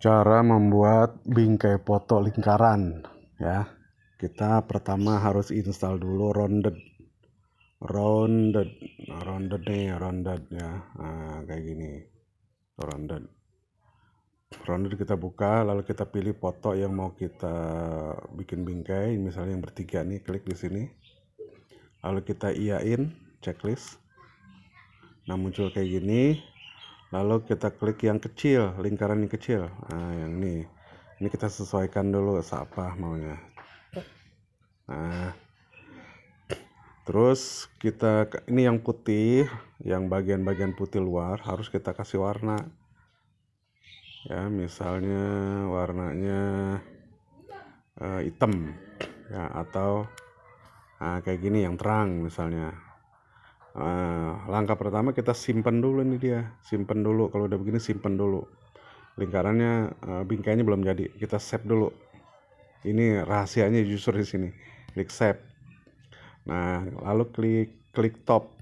cara membuat bingkai foto lingkaran ya kita pertama harus install dulu rounded rounded nah, rounded nih rounded ya nah, kayak gini rounded rounded kita buka lalu kita pilih foto yang mau kita bikin bingkai misalnya yang bertiga nih klik di sini lalu kita iain checklist nah muncul kayak gini lalu kita klik yang kecil lingkaran yang kecil nah yang ini ini kita sesuaikan dulu apa maunya nah terus kita ini yang putih yang bagian-bagian putih luar harus kita kasih warna ya misalnya warnanya uh, hitam ya atau uh, kayak gini yang terang misalnya Nah, langkah pertama kita simpen dulu ini dia, simpen dulu. Kalau udah begini simpen dulu. Lingkarannya, eh, bingkainya belum jadi. Kita save dulu. Ini rahasianya justru di sini. Klik save. Nah, lalu klik klik top,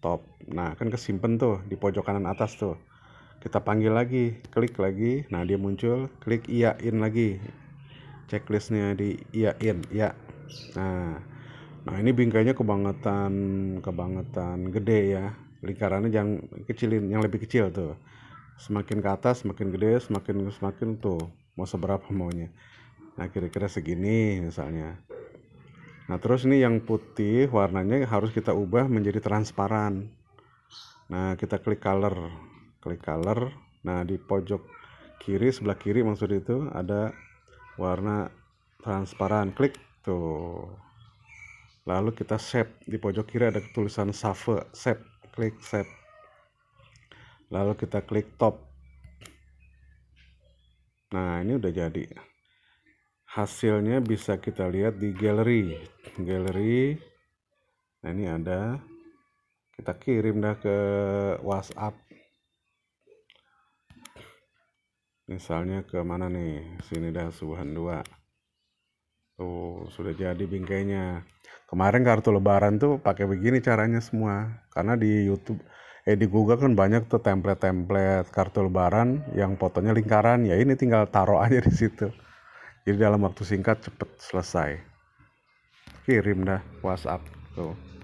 top. Nah, kan kesimpan tuh di pojok kanan atas tuh. Kita panggil lagi, klik lagi. Nah, dia muncul. Klik iain lagi. Checklistnya di iain, ya. Nah, Nah ini bingkainya kebangetan kebangetan gede ya. Lingkarannya yang kecilin, yang lebih kecil tuh. Semakin ke atas, semakin gede, semakin semakin tuh. Mau seberapa maunya. Nah kira-kira segini misalnya. Nah terus ini yang putih warnanya harus kita ubah menjadi transparan. Nah kita klik color, klik color. Nah di pojok kiri sebelah kiri maksud itu ada warna transparan. Klik tuh lalu kita save di pojok kiri ada tulisan save save klik save lalu kita klik top nah ini udah jadi hasilnya bisa kita lihat di galeri galeri nah ini ada kita kirim dah ke WhatsApp misalnya ke mana nih sini dah subuhan dua sudah jadi bingkainya kemarin kartu lebaran tuh pakai begini caranya semua karena di YouTube eh di Google kan banyak tuh template-template kartu lebaran yang fotonya lingkaran ya ini tinggal taruh aja di situ jadi dalam waktu singkat cepet selesai kirim dah WhatsApp tuh